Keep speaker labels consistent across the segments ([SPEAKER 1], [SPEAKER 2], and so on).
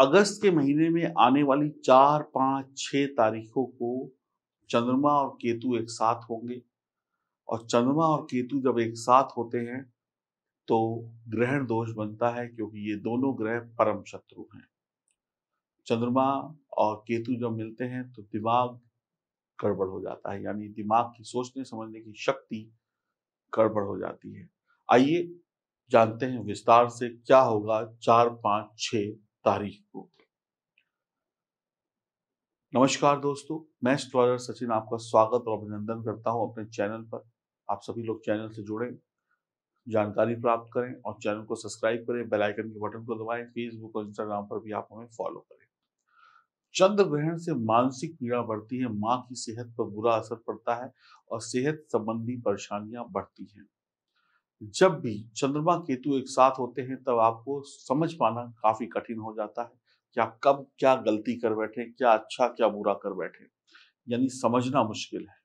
[SPEAKER 1] अगस्त के महीने में आने वाली चार पाँच छह तारीखों को चंद्रमा और केतु एक साथ होंगे और चंद्रमा और केतु जब एक साथ होते हैं तो ग्रहण दोष बनता है क्योंकि ये दोनों ग्रह परम शत्रु हैं चंद्रमा और केतु जब मिलते हैं तो दिमाग गड़बड़ हो जाता है यानी दिमाग की सोचने समझने की शक्ति गड़बड़ हो जाती है आइए जानते हैं विस्तार से क्या होगा चार पाँच छ तारीख को नमस्कार दोस्तों मैं एस्ट्रॉलर सचिन आपका स्वागत और अभिनंदन करता हूं अपने चैनल पर आप सभी लोग चैनल से जुड़े जानकारी प्राप्त करें और चैनल को सब्सक्राइब करें बेल आइकन के बटन को दबाएं फेसबुक और इंस्टाग्राम पर भी आप हमें फॉलो करें चंद्र ग्रहण से मानसिक पीड़ा बढ़ती है मां की सेहत पर बुरा असर पड़ता है और सेहत संबंधी परेशानियां बढ़ती हैं जब भी चंद्रमा केतु एक साथ होते हैं तब आपको समझ पाना काफी कठिन हो जाता है कि आप कब क्या गलती कर बैठे क्या अच्छा क्या बुरा कर बैठे यानी समझना मुश्किल है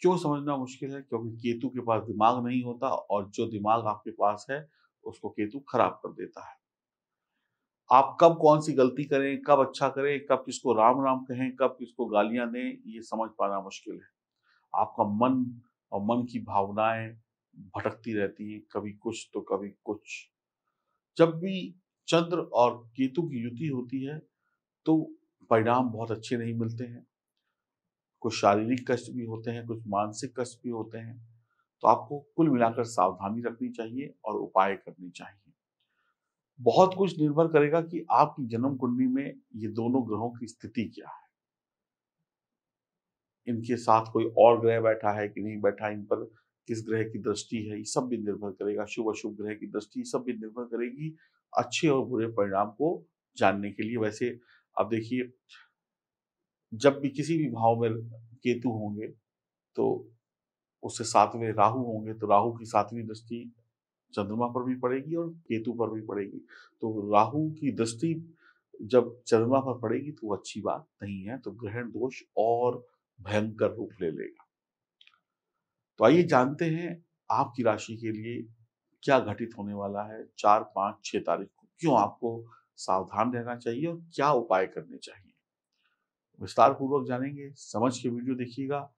[SPEAKER 1] क्यों समझना मुश्किल है क्योंकि केतु के पास दिमाग नहीं होता और जो दिमाग आपके पास है उसको केतु खराब कर देता है आप कब कौन सी गलती करें कब अच्छा करें कब किसको राम राम कहें कब किसको गालियां दें ये समझ पाना मुश्किल है आपका मन और मन की भावनाएं भटकती रहती है कभी कुछ तो कभी कुछ जब भी चंद्र और केतु की युति होती है तो परिणाम बहुत अच्छे नहीं मिलते हैं कुछ शारीरिक कष्ट भी होते हैं कुछ मानसिक कष्ट भी होते हैं तो आपको कुल मिलाकर सावधानी रखनी चाहिए और उपाय करने चाहिए बहुत कुछ निर्भर करेगा कि आपकी जन्म कुंडली में ये दोनों ग्रहों की स्थिति क्या है इनके साथ कोई और ग्रह बैठा है कि नहीं बैठा इन पर किस ग्रह की दृष्टि है ये सब भी निर्भर करेगा शुभ अशुभ ग्रह की दृष्टि सब भी निर्भर करेगी अच्छे और बुरे परिणाम को जानने के लिए वैसे आप देखिए जब भी किसी भी भाव में केतु होंगे तो उससे सातवें राहु होंगे तो राहु की सातवीं दृष्टि चंद्रमा पर भी पड़ेगी और केतु पर भी पड़ेगी तो राहु की दृष्टि जब चंद्रमा पर पड़ेगी तो वो अच्छी बात नहीं है तो ग्रहण दोष और भयंकर रूप ले लेगा तो आइए जानते हैं आपकी राशि के लिए क्या घटित होने वाला है चार पांच छह तारीख को क्यों आपको सावधान रहना चाहिए और क्या उपाय करने चाहिए विस्तार पूर्वक जानेंगे समझ के वीडियो देखिएगा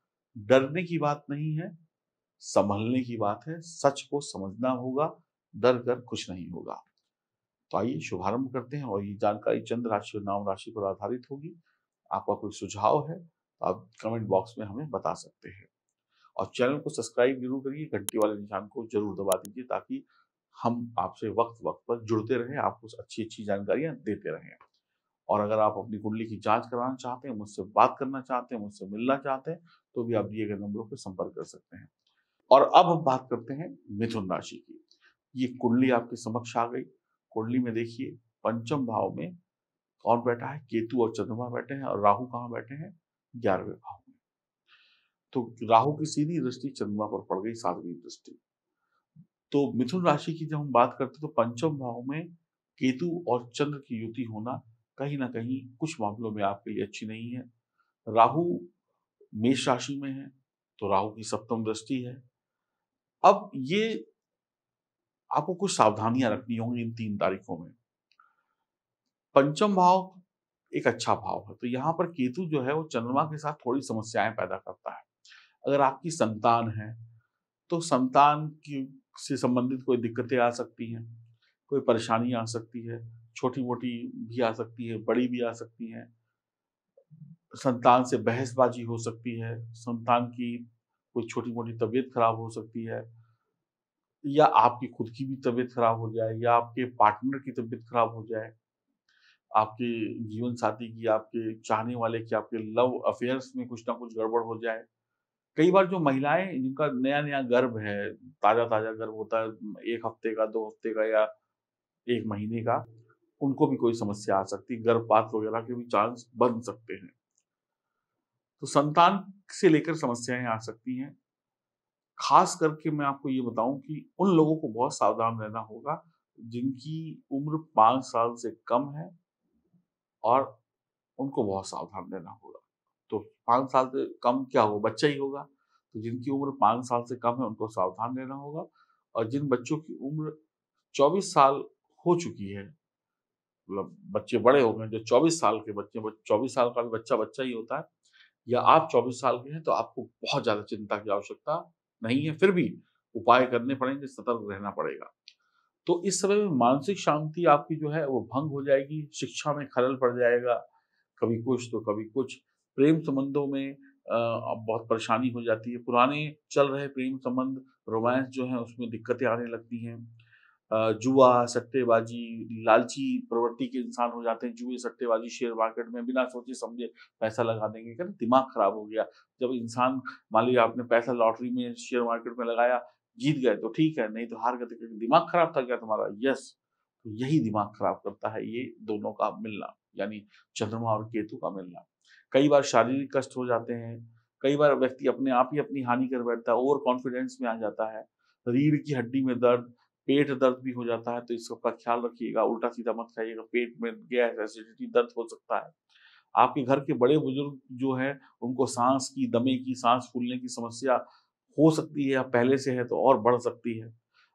[SPEAKER 1] डरने की बात नहीं है संभलने की बात है सच को समझना होगा डर कर कुछ नहीं होगा तो आइए शुभारंभ करते हैं और ये जानकारी चंद्र राशि और नाम राशि पर आधारित होगी आपका कोई सुझाव है तो आप कमेंट बॉक्स में हमें बता सकते हैं और चैनल को सब्सक्राइब जरूर करिए घंटी वाले निशान को जरूर दबा दीजिए ताकि हम आपसे वक्त वक्त पर जुड़ते रहें आपको अच्छी अच्छी जानकारियाँ देते रहें और अगर आप अपनी कुंडली की जांच कराना चाहते हैं मुझसे बात करना चाहते हैं मुझसे मिलना चाहते हैं तो भी आप दिए गए नंबरों पर संपर्क कर सकते हैं और अब हम बात करते हैं मिथुन राशि की ये कुंडली आपके समक्ष आ गई कुंडली में देखिए पंचम भाव में कौन बैठा है केतु और चंद्रमा बैठे हैं और राहु कहाँ बैठे हैं ग्यारहवें भाव तो राहु की सीधी दृष्टि चंद्रमा पर पड़ गई सातवीं दृष्टि तो मिथुन राशि की जब हम बात करते तो पंचम भाव में केतु और चंद्र की युति होना कहीं ना कहीं कुछ मामलों में आपके लिए अच्छी नहीं है राहु मेष राशि में है तो राहु की सप्तम दृष्टि है अब ये आपको कुछ सावधानियां रखनी होंगी इन तीन तारीखों में पंचम भाव एक अच्छा भाव है तो यहां पर केतु जो है वो चंद्रमा के साथ थोड़ी समस्याएं पैदा करता है अगर आपकी संतान है तो संतान की से संबंधित कोई दिक्कतें आ सकती हैं कोई परेशानी आ सकती है छोटी मोटी भी आ सकती है बड़ी भी आ सकती है संतान से बहसबाजी हो सकती है संतान की कोई छोटी मोटी तबीयत खराब हो सकती है या आपकी खुद की भी तबीयत खराब हो जाए या आपके पार्टनर की तबीयत खराब हो जाए आपके जीवन साथी की आपके चाहने वाले की आपके लव अफेयर्स में कुछ ना कुछ गड़बड़ हो जाए कई बार जो महिलाएं जिनका नया नया गर्भ है ताजा ताजा गर्भ होता है एक हफ्ते का दो हफ्ते का या एक महीने का उनको भी कोई समस्या आ सकती गर्भपात वगैरह के भी चांस बन सकते हैं तो संतान से लेकर समस्याएं आ सकती हैं खास करके मैं आपको ये बताऊं कि उन लोगों को बहुत सावधान रहना होगा जिनकी उम्र पांच साल से कम है और उनको बहुत सावधान रहना होगा तो पाँच साल से कम क्या होगा बच्चा ही होगा तो जिनकी उम्र पाँच साल से कम है उनको सावधान रहना होगा और जिन बच्चों की उम्र चौबीस साल हो चुकी है मतलब बच्चे बड़े हो गए जो चौबीस साल के बच्चे चौबीस साल का भी बच्चा बच्चा ही होता है या आप चौबीस साल के हैं तो आपको बहुत ज़्यादा चिंता की आवश्यकता नहीं है फिर भी उपाय करने पड़ेंगे सतर्क रहना पड़ेगा तो इस समय में मानसिक शांति आपकी जो है वो भंग हो जाएगी शिक्षा में खलल पड़ जाएगा कभी कुछ तो कभी कुछ प्रेम संबंधों में बहुत परेशानी हो जाती है पुराने चल रहे प्रेम संबंध रोमांस जो है उसमें दिक्कतें आने लगती हैं जुआ सट्टेबाजी लालची प्रवृत्ति के इंसान हो जाते हैं जुए सट्टेबाजी शेयर मार्केट में बिना सोचे समझे पैसा लगा देंगे क्या दिमाग खराब हो गया जब इंसान मान लीजिए आपने पैसा लॉटरी में शेयर मार्केट में लगाया जीत गए तो ठीक है नहीं तो हार गए तो दिमाग खराब था क्या तुम्हारा यस तो यही दिमाग खराब करता है ये दोनों का मिलना यानी चंद्रमा और केतु का मिलना कई बार शारीरिक कष्ट हो जाते हैं कई बार व्यक्ति अपने आप ही अपनी हानि कर बैठता है ओवर कॉन्फिडेंस में आ जाता है रीढ़ की हड्डी में दर्द पेट दर्द भी हो जाता है तो इस सबका ख्याल रखिएगा उल्टा सीधा मत खाइएगा पेट में गैस एसिडिटी दर्द हो सकता है आपके घर के बड़े बुजुर्ग जो है उनको सांस की दमे की सांस फूलने की समस्या हो सकती है या पहले से है तो और बढ़ सकती है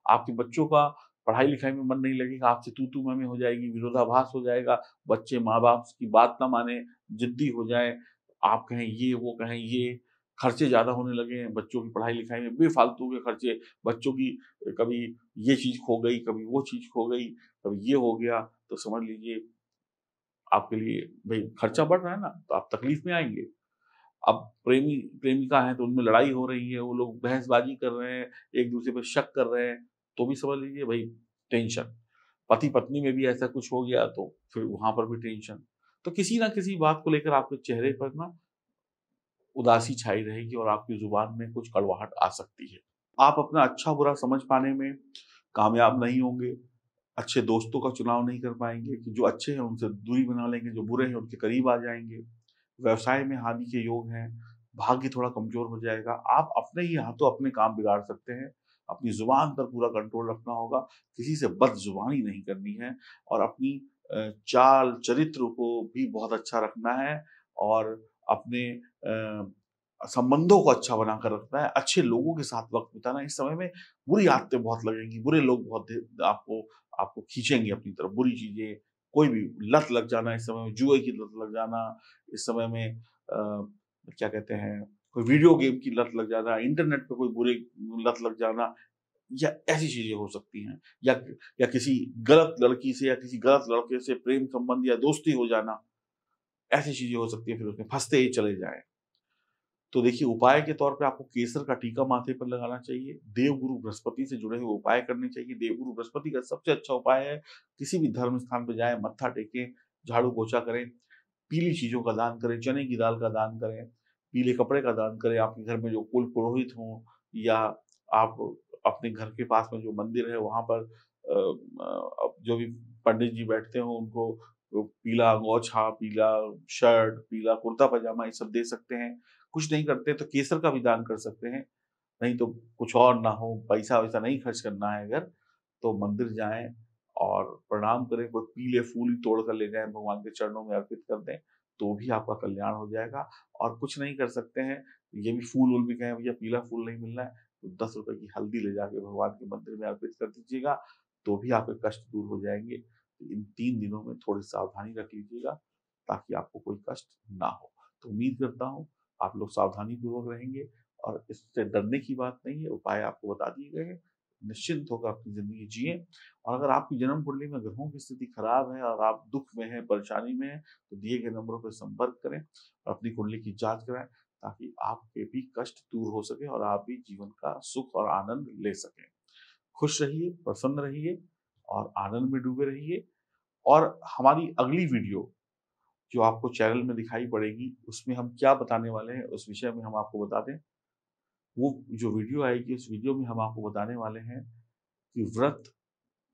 [SPEAKER 1] आपके बच्चों का पढ़ाई लिखाई में मन नहीं लगेगा आपसे तू तू में हो जाएगी विरोधाभास हो जाएगा बच्चे माँ बाप की बात ना माने जिद्दी हो जाए आप कहें ये वो कहें ये खर्चे ज़्यादा होने लगे हैं बच्चों की पढ़ाई लिखाई में बेफालतू के खर्चे बच्चों की कभी ये चीज़ खो गई कभी वो चीज़ खो गई कभी ये हो गया तो समझ लीजिए आपके लिए भाई खर्चा बढ़ रहा है ना तो आप तकलीफ में आएंगे अब प्रेमी प्रेमिका है तो उनमें लड़ाई हो रही है वो लोग बहसबाजी कर रहे हैं एक दूसरे पर शक कर रहे हैं तो भी समझ लीजिए भाई टेंशन पति पत्नी में भी ऐसा कुछ हो गया तो फिर वहां पर भी टेंशन तो किसी ना किसी बात को लेकर आपके चेहरे पर ना उदासी छाई रहेगी और आपकी जुबान में कुछ कड़वाहट आ सकती है आप अपना अच्छा बुरा समझ पाने में कामयाब नहीं होंगे अच्छे दोस्तों का चुनाव नहीं कर पाएंगे कि जो अच्छे हैं उनसे दूरी बना लेंगे जो बुरे हैं उनके करीब आ जाएंगे व्यवसाय में हानि के योग हैं भाग्य थोड़ा कमजोर हो जाएगा आप अपने ही हाथों अपने काम बिगाड़ सकते हैं अपनी जुबान पर पूरा कंट्रोल रखना होगा किसी से बदजुबानी नहीं करनी है और अपनी चाल चरित्र को भी बहुत अच्छा रखना है और अपने संबंधों को अच्छा बनाकर रखना है अच्छे लोगों के साथ वक्त बिताना इस समय में बुरी आदतें बहुत लगेंगी बुरे लोग बहुत आपको आपको खींचेंगे अपनी तरफ बुरी चीजें कोई भी लत लग जाना इस समय में जुए की लत लग जाना इस समय में आ, क्या कहते हैं कोई वीडियो गेम की लत लग जाना इंटरनेट पे कोई बुरे लत लग जाना या ऐसी चीजें हो सकती हैं या या किसी गलत लड़की से या किसी गलत लड़के से प्रेम संबंध या दोस्ती हो जाना ऐसी चीजें हो सकती है फिर उसमें फंसते ही चले जाए तो देखिए उपाय के तौर पे आपको केसर का टीका माथे पर लगाना चाहिए देवगुरु बृहस्पति से जुड़े हुए उपाय करने चाहिए देवगुरु बृहस्पति का सबसे अच्छा उपाय है किसी भी धर्म स्थान पर जाए मत्था टेकें झाड़ू पोछा करें पीली चीजों का दान करें चने की दाल का दान करें पीले कपड़े का दान करें आपके घर में जो कुल पुरोहित हों या आप अपने घर के पास में जो मंदिर है वहां पर जो भी पंडित जी बैठते हो उनको पीला गोछा पीला शर्ट पीला कुर्ता पजामा ये सब दे सकते हैं कुछ नहीं करते तो केसर का भी दान कर सकते हैं नहीं तो कुछ और ना हो पैसा वैसा नहीं खर्च करना है अगर तो मंदिर जाएं और प्रणाम करें कोई पीले फूल ही तोड़ कर ले जाए भगवान के चरणों में अर्पित कर दें तो भी आपका कल्याण हो जाएगा और कुछ नहीं कर सकते हैं ये भी फूल वूल भी कहें भैया पीला फूल नहीं मिलना है तो दस रुपए की हल्दी ले जाके भगवान के मंदिर में अर्पित कर दीजिएगा तो भी आपके कष्ट दूर हो जाएंगे तो इन तीन दिनों में थोड़ी सावधानी रख लीजिएगा ताकि आपको कोई कष्ट ना हो तो उम्मीद करता हूँ आप लोग सावधानी पूर्वक रहेंगे और इससे डरने की बात नहीं है उपाय आपको बता दिए गए निश्चिंत होकर अपनी जिंदगी जिए और अगर आपकी जन्म कुंडली में ग्रहों की स्थिति खराब है और आप दुख में हैं परेशानी में हैं तो दिए गए नंबरों पर संपर्क करें और अपनी कुंडली की जांच कराएं ताकि आपके भी कष्ट दूर हो सके और आप भी जीवन का सुख और आनंद ले सकें खुश रहिए प्रसन्न रहिए और आनंद में डूबे रहिए और हमारी अगली वीडियो जो आपको चैनल में दिखाई पड़ेगी उसमें हम क्या बताने वाले हैं उस विषय में हम आपको बता दें वो जो वीडियो आएगी उस वीडियो में हम आपको बताने वाले हैं कि व्रत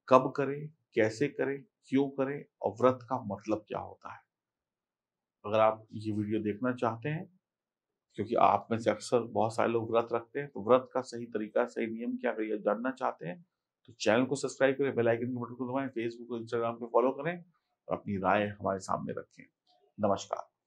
[SPEAKER 1] कब करें कैसे करें क्यों करें और व्रत का मतलब क्या होता है अगर आप ये वीडियो देखना चाहते हैं क्योंकि आप में से अक्सर बहुत सारे लोग व्रत रखते हैं तो व्रत का सही तरीका सही नियम क्या करिए जानना चाहते हैं तो चैनल को सब्सक्राइब करें बेल आइकन के बटन को दबाएं फेसबुक और इंस्टाग्राम पे फॉलो करें और अपनी राय हमारे सामने रखें नमस्कार